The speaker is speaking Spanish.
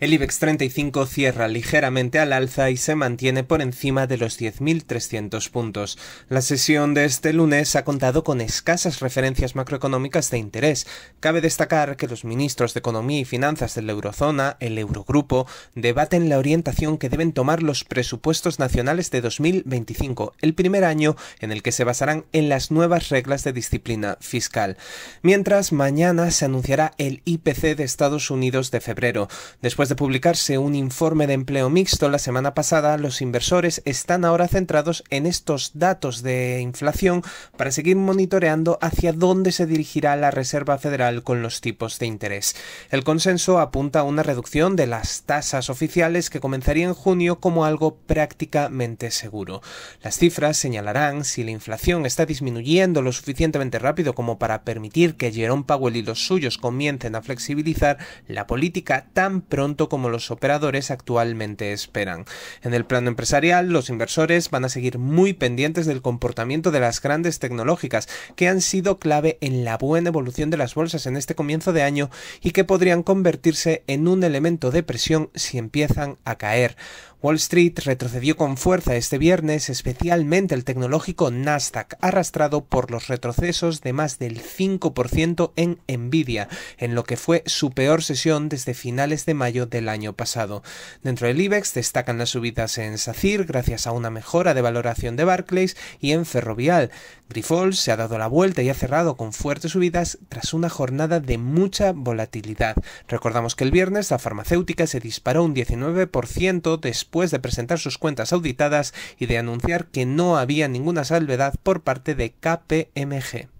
El IBEX 35 cierra ligeramente al alza y se mantiene por encima de los 10.300 puntos. La sesión de este lunes ha contado con escasas referencias macroeconómicas de interés. Cabe destacar que los ministros de Economía y Finanzas de la Eurozona, el Eurogrupo, debaten la orientación que deben tomar los presupuestos nacionales de 2025, el primer año en el que se basarán en las nuevas reglas de disciplina fiscal. Mientras, mañana se anunciará el IPC de Estados Unidos de febrero. Después de publicarse un informe de empleo mixto la semana pasada, los inversores están ahora centrados en estos datos de inflación para seguir monitoreando hacia dónde se dirigirá la Reserva Federal con los tipos de interés. El consenso apunta a una reducción de las tasas oficiales que comenzaría en junio como algo prácticamente seguro. Las cifras señalarán si la inflación está disminuyendo lo suficientemente rápido como para permitir que Jerome Powell y los suyos comiencen a flexibilizar la política tan pronto como los operadores actualmente esperan. En el plano empresarial, los inversores van a seguir muy pendientes del comportamiento de las grandes tecnológicas, que han sido clave en la buena evolución de las bolsas en este comienzo de año y que podrían convertirse en un elemento de presión si empiezan a caer. Wall Street retrocedió con fuerza este viernes, especialmente el tecnológico Nasdaq, arrastrado por los retrocesos de más del 5% en Nvidia, en lo que fue su peor sesión desde finales de mayo del año pasado. Dentro del IBEX destacan las subidas en SACIR gracias a una mejora de valoración de Barclays y en Ferrovial. Grifols se ha dado la vuelta y ha cerrado con fuertes subidas tras una jornada de mucha volatilidad. Recordamos que el viernes la farmacéutica se disparó un 19% después de presentar sus cuentas auditadas y de anunciar que no había ninguna salvedad por parte de KPMG.